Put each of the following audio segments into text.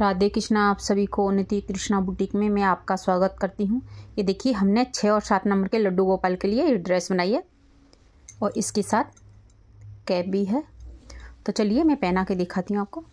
राधे कृष्णा आप सभी को उन्नति कृष्णा बुटीक में मैं आपका स्वागत करती हूँ ये देखिए हमने छः और सात नंबर के लड्डू गोपाल के लिए ये ड्रेस बनाई है और इसके साथ कैप भी है तो चलिए मैं पहना के दिखाती हूँ आपको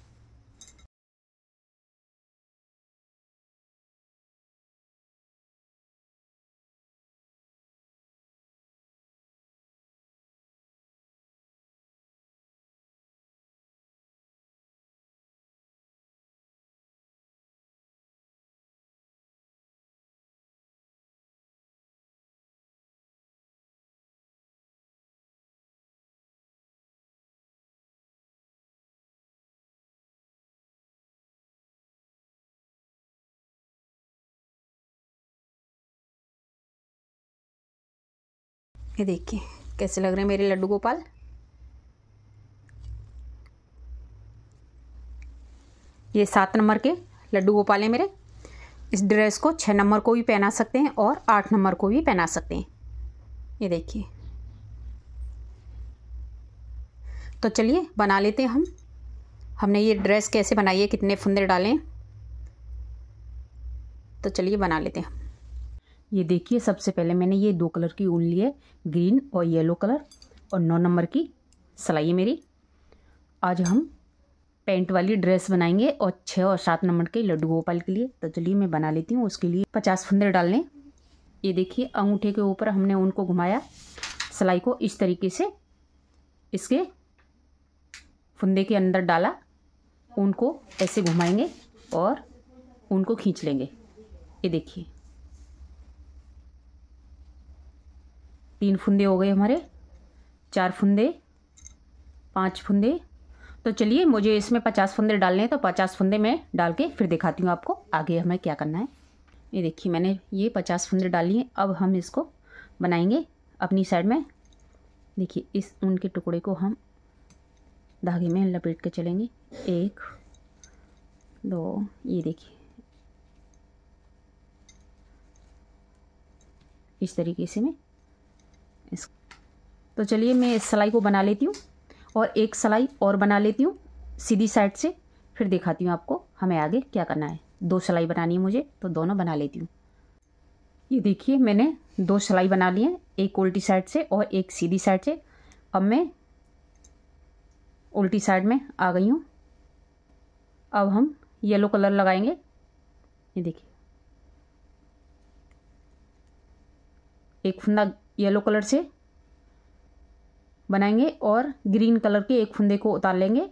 ये देखिए कैसे लग रहे हैं मेरे लड्डू गोपाल ये सात नंबर के लड्डू गोपाल हैं मेरे इस ड्रेस को छः नंबर को भी पहना सकते हैं और आठ नंबर को भी पहना सकते हैं ये देखिए तो चलिए बना लेते हैं हम हमने ये ड्रेस कैसे बनाई है कितने फंदे डालें तो चलिए बना लेते हैं ये देखिए सबसे पहले मैंने ये दो कलर की ऊन ली है ग्रीन और येलो कलर और नौ नंबर की सिलाई है मेरी आज हम पेंट वाली ड्रेस बनाएंगे और छः और सात नंबर के लड्डू गोपाल के लिए तो चलिए मैं बना लेती हूँ उसके लिए पचास फंदे डालने ये देखिए अंगूठे के ऊपर हमने उनको घुमाया सिलाई को इस तरीके से इसके फंदे के अंदर डाला उनको ऐसे घुमाएंगे और उनको खींच लेंगे ये देखिए तीन फुंदे हो गए हमारे चार फुंदे पाँच फुंदे तो चलिए मुझे इसमें पचास फंदे डालने हैं तो पचास फंदे मैं डाल के फिर दिखाती हूँ आपको आगे हमें क्या करना है ये देखिए मैंने ये पचास फंदे डाल लिए अब हम इसको बनाएंगे अपनी साइड में देखिए इस ऊन के टुकड़े को हम धागे में लपेट के चलेंगे एक दो ये देखिए इस तरीके से मैं तो चलिए मैं इस सलाई को बना लेती हूँ और एक सिलाई और बना लेती हूँ सीधी साइड से फिर दिखाती हूँ आपको हमें आगे क्या करना है दो सिलाई बनानी है मुझे तो दोनों बना लेती हूँ ये देखिए मैंने दो सिलाई बना ली है एक उल्टी साइड से और एक सीधी साइड से अब मैं उल्टी साइड में आ गई हूँ अब हम येलो कलर लगाएंगे ये देखिए एक फंदा येलो कलर से बनाएंगे और ग्रीन कलर के एक फंदे को उतार लेंगे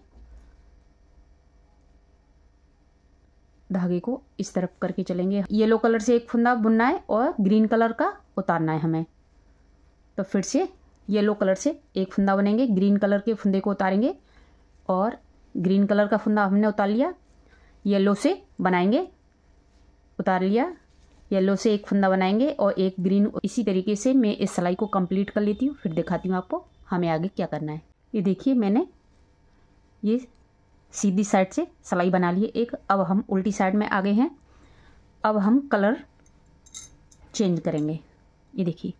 धागे को इस तरफ करके चलेंगे येलो कलर से एक फंदा बुनना है और ग्रीन कलर का उतारना है हमें तो फिर से येलो कलर से एक फंदा बनेंगे ग्रीन कलर के फंदे को उतारेंगे और ग्रीन कलर का फंदा हमने उतार लिया येलो से बनाएंगे उतार लिया येलो से एक फंदा बनाएंगे और एक ग्रीन इसी तरीके से मैं इस सिलाई को कंप्लीट कर लेती हूँ फिर दिखाती हूँ आपको हमें आगे क्या करना है ये देखिए मैंने ये सीधी साइड से सलाई बना ली है एक अब हम उल्टी साइड में आ गए हैं अब हम कलर चेंज करेंगे ये देखिए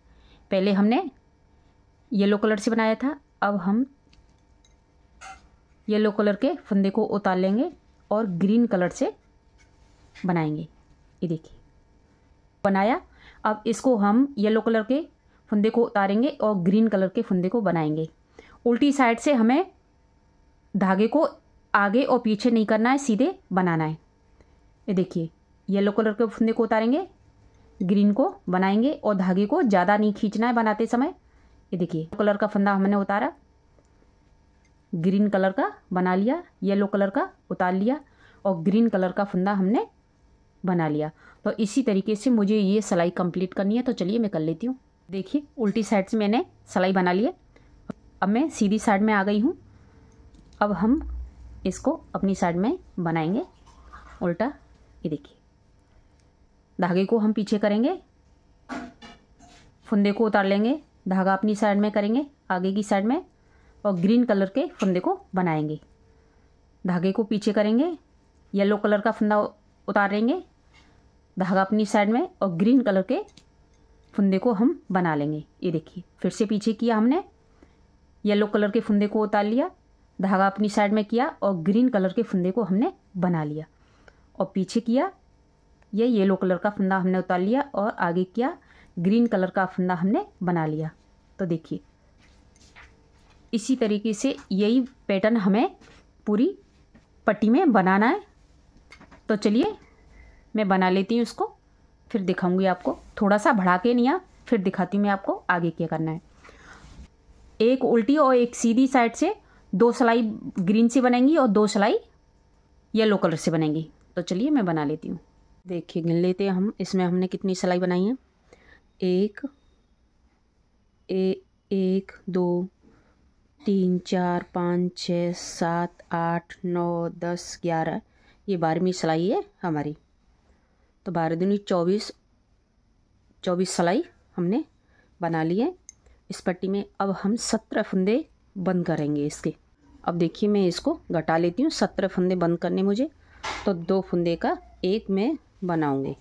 पहले हमने येलो कलर से बनाया था अब हम येलो कलर के फंदे को उतार लेंगे और ग्रीन कलर से बनाएंगे ये देखिए बनाया अब इसको हम येलो कलर के फंदे को उतारेंगे और ग्रीन कलर के फंदे को बनाएंगे उल्टी साइड से हमें धागे को आगे और पीछे नहीं करना है सीधे बनाना है ये देखिए येलो कलर के फंदे को उतारेंगे ग्रीन को बनाएंगे और धागे को ज़्यादा नहीं खींचना है बनाते समय ये देखिए कलर का फंदा हमने उतारा ग्रीन कलर का बना लिया येलो कलर का उतार लिया और ग्रीन कलर का फंदा हमने बना लिया तो इसी तरीके से मुझे ये सिलाई कंप्लीट करनी है तो चलिए मैं कर लेती हूँ देखिए उल्टी साइड से मैंने सिलाई बना ली है अब मैं सीधी साइड में आ गई हूँ अब हम इसको अपनी साइड में बनाएंगे उल्टा ये देखिए धागे को हम पीछे करेंगे फुंदे को उतार लेंगे धागा अपनी साइड में करेंगे आगे की साइड में और ग्रीन कलर के फंदे को बनाएंगे धागे को पीछे करेंगे येलो कलर का फंदा उतारेंगे धागा अपनी साइड में और ग्रीन कलर के फुंदे को हम बना लेंगे ये देखिए फिर से पीछे किया हमने येलो कलर के फुंदे को उतार लिया धागा अपनी साइड में किया और ग्रीन कलर के फुंदे को हमने बना लिया और पीछे किया ये येलो कलर का फंदा हमने उतार लिया और आगे किया ग्रीन कलर का फंदा हमने बना लिया तो देखिए इसी तरीके से यही पैटर्न हमें पूरी पट्टी में बनाना है तो चलिए मैं बना लेती हूँ उसको फिर दिखाऊंगी आपको थोड़ा सा बढ़ा के नहीं फिर दिखाती हूँ मैं आपको आगे क्या करना है एक उल्टी और एक सीधी साइड से दो सिलाई ग्रीन से बनेंगी और दो सिलाई येलो कलर से बनेंगी तो चलिए मैं बना लेती हूँ देखिए गिन लेते हैं हम इसमें हमने कितनी सिलाई बनाई है एक ए, एक दो तीन चार पाँच छः सात आठ नौ दस ग्यारह ये बारहवीं सिलाई है हमारी तो बारह दिन चौबीस चौबीस सलाई हमने बना ली है इस पट्टी में अब हम सत्रह फंदे बंद करेंगे इसके अब देखिए मैं इसको घटा लेती हूँ सत्रह फंदे बंद करने मुझे तो दो फंदे का एक मैं बनाऊँगी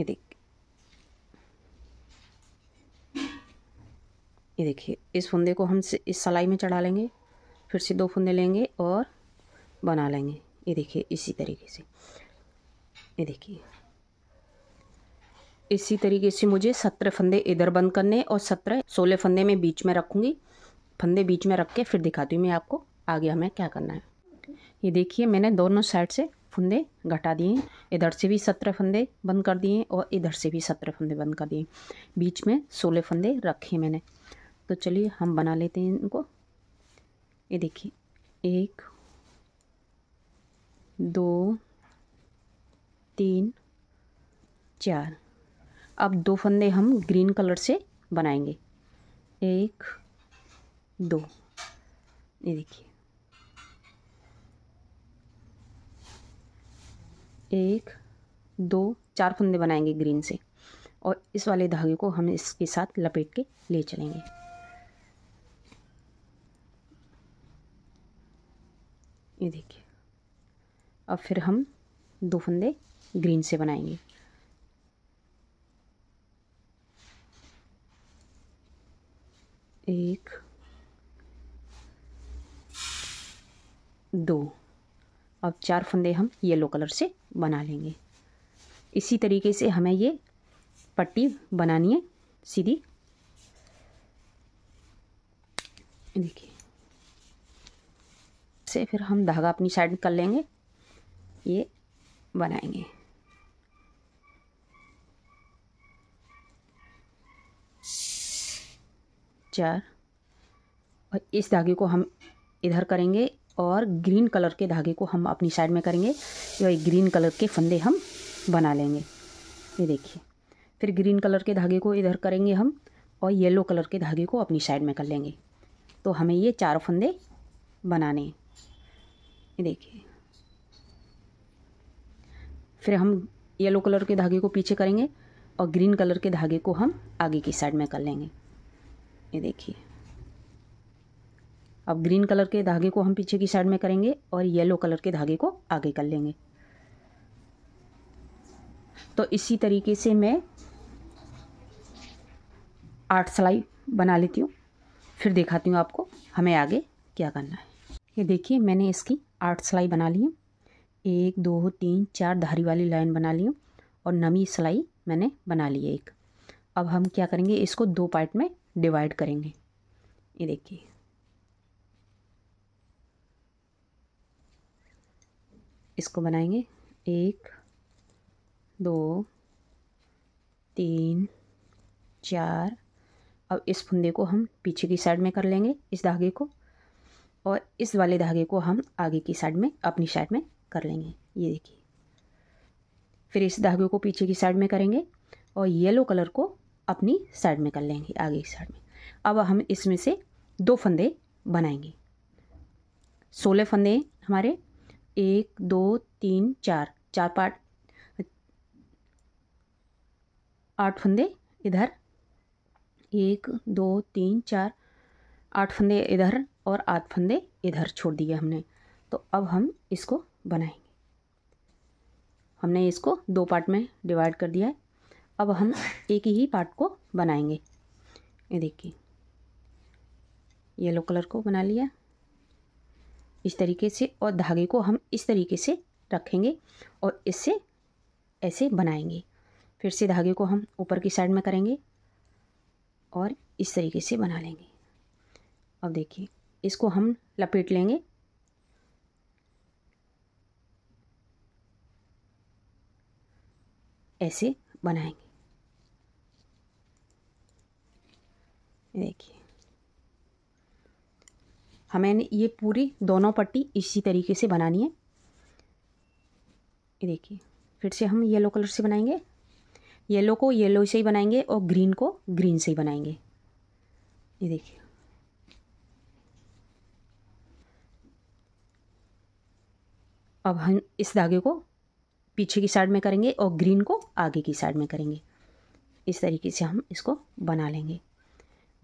ये देख ये देखिए इस फंदे को हम इस सलाई में चढ़ा लेंगे फिर से दो फंदे लेंगे और बना लेंगे ये देखिए इसी तरीके से ये देखिए इसी तरीके से मुझे सत्रह फंदे इधर बंद करने और सत्रह सोलह फंदे में बीच में रखूँगी फंदे बीच में रख के फिर दिखाती हूँ मैं आपको आगे हमें क्या करना है ये देखिए मैंने दोनों साइड से फंदे घटा दिए इधर से भी सत्रह फंदे बंद कर दिए और इधर से भी सत्रह फंदे बंद कर दिए बीच में सोलह फंदे रखे मैंने तो चलिए हम बना लेते हैं इनको ये देखिए एक दो तीन चार अब दो फंदे हम ग्रीन कलर से बनाएंगे एक दो ये देखिए एक दो चार फंदे बनाएंगे ग्रीन से और इस वाले धागे को हम इसके साथ लपेट के ले चलेंगे ये देखिए अब फिर हम दो फंदे ग्रीन से बनाएंगे एक दो अब चार फंदे हम येलो कलर से बना लेंगे इसी तरीके से हमें ये पट्टी बनानी है सीधी देखिए से फिर हम धागा अपनी साइड कर लेंगे ये बनाएंगे चार और इस धागे को हम इधर करेंगे और ग्रीन कलर के धागे को हम अपनी साइड में करेंगे या ग्रीन कलर के फंदे हम बना लेंगे ये देखिए फिर ग्रीन कलर के धागे को इधर करेंगे हम और येलो कलर के धागे को अपनी साइड में कर लेंगे तो हमें ये चार फंदे बनाने ये देखिए फिर हम येलो कलर के धागे को पीछे करेंगे और ग्रीन कलर के धागे को हम आगे की साइड में कर लेंगे ये देखिए अब ग्रीन कलर के धागे को हम पीछे की साइड में करेंगे और येलो कलर के धागे को आगे कर लेंगे तो इसी तरीके से मैं आठ सिलाई बना लेती हूँ फिर दिखाती हूँ आपको हमें आगे क्या करना है ये देखिए मैंने इसकी आठ सिलाई बना ली है एक दो तीन चार धारी वाली लाइन बना ली हूँ और नमी सिलाई मैंने बना ली है एक अब हम क्या करेंगे इसको दो पार्ट में डिवाइड करेंगे ये देखिए इसको बनाएंगे एक दो तीन चार अब इस फंदे को हम पीछे की साइड में कर लेंगे इस धागे को और इस वाले धागे को हम आगे की साइड में अपनी साइड में कर लेंगे ये देखिए फिर इस धागे को पीछे की साइड में करेंगे और येलो कलर को अपनी साइड में कर लेंगे आगे की साइड में अब हम इसमें से दो फंदे बनाएंगे सोलह फंदे हमारे एक दो तीन चार चार पार्ट आठ फंदे इधर एक दो तीन चार आठ फंदे इधर और आठ फंदे इधर छोड़ दिए हमने तो अब हम इसको बनाएंगे हमने इसको दो पार्ट में डिवाइड कर दिया है अब हम एक ही पार्ट को बनाएंगे ये देखिए येलो कलर को बना लिया इस तरीके से और धागे को हम इस तरीके से रखेंगे और इससे ऐसे बनाएंगे फिर से धागे को हम ऊपर की साइड में करेंगे और इस तरीके से बना लेंगे अब देखिए इसको हम लपेट लेंगे ऐसे बनाएंगे देखिए हमें हाँ, ये पूरी दोनों पट्टी इसी तरीके से बनानी है ये देखिए फिर से हम येलो कलर से बनाएंगे येलो को येलो से ही बनाएंगे और ग्रीन को ग्रीन से ही बनाएंगे ये देखिए अब हम इस धागे को पीछे की साइड में करेंगे और ग्रीन को आगे की साइड में करेंगे इस तरीके से हम इसको बना लेंगे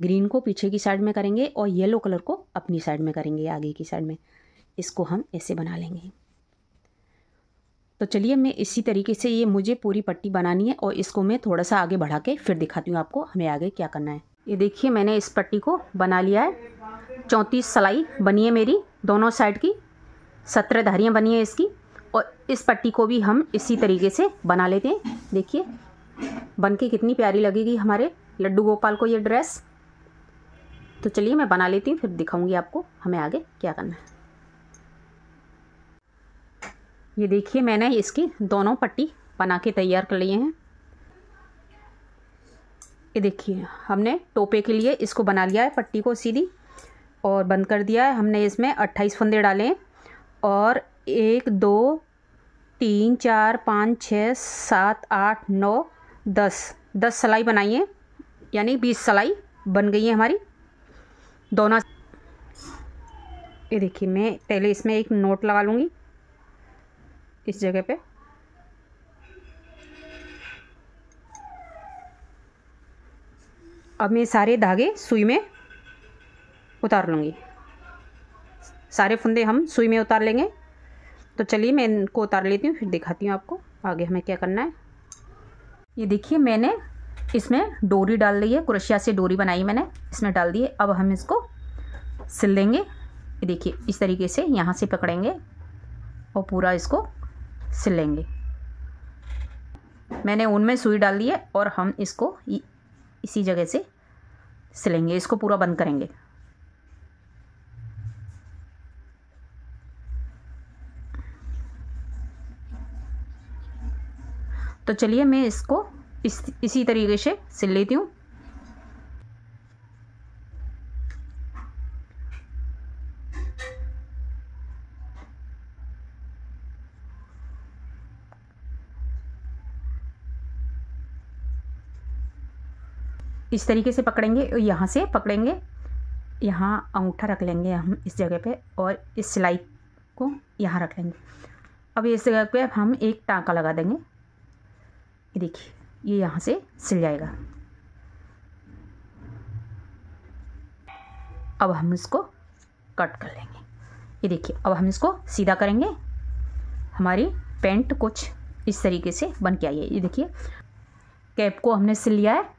ग्रीन को पीछे की साइड में करेंगे और येलो कलर को अपनी साइड में करेंगे आगे की साइड में इसको हम ऐसे बना लेंगे तो चलिए मैं इसी तरीके से ये मुझे पूरी पट्टी बनानी है और इसको मैं थोड़ा सा आगे बढ़ा के फिर दिखाती हूँ आपको हमें आगे क्या करना है ये देखिए मैंने इस पट्टी को बना लिया है चौंतीस सलाई बनी है मेरी दोनों साइड की सत्रह धारियाँ बनी है इसकी और इस पट्टी को भी हम इसी तरीके से बना लेते हैं देखिए बन के कितनी प्यारी लगेगी हमारे लड्डू गोपाल को ये ड्रेस तो चलिए मैं बना लेती हूँ फिर दिखाऊंगी आपको हमें आगे क्या करना है ये देखिए मैंने इसकी दोनों पट्टी बना के तैयार कर लिए हैं ये देखिए हमने टोपे के लिए इसको बना लिया है पट्टी को सीधी और बंद कर दिया है हमने इसमें अट्ठाईस फंदे डाले हैं और एक दो तीन चार पाँच छः सात आठ नौ दस दस सलाई बनाइए यानी बीस सलाई बन गई है हमारी दोनों ये देखिए मैं पहले इसमें एक नोट लगा लूँगी इस जगह पे अब मैं सारे धागे सुई में उतार लूँगी सारे फंदे हम सुई में उतार लेंगे तो चलिए मैं इनको उतार लेती हूँ फिर दिखाती हूँ आपको आगे हमें क्या करना है ये देखिए मैंने इसमें डोरी डाल दी है क्रोशिया से डोरी बनाई मैंने इसमें डाल दिए अब हम इसको सिल देंगे देखिए इस तरीके से यहाँ से पकड़ेंगे और पूरा इसको सिल लेंगे मैंने उनमें सुई डाल दी है और हम इसको इसी जगह से सिलेंगे इसको पूरा बंद करेंगे तो चलिए मैं इसको इस इसी तरीके से सिल लेती हूँ इस तरीके से पकड़ेंगे और यहाँ से पकड़ेंगे यहाँ अंगूठा रख लेंगे हम इस जगह पे और इस सिलाई को यहाँ रख लेंगे अब इस जगह पे हम एक टाँका लगा देंगे देखिए ये यहाँ से सिल जाएगा अब हम इसको कट कर लेंगे ये देखिए अब हम इसको सीधा करेंगे हमारी पेंट कुछ इस तरीके से बन के आई है ये देखिए कैप को हमने सिल लिया है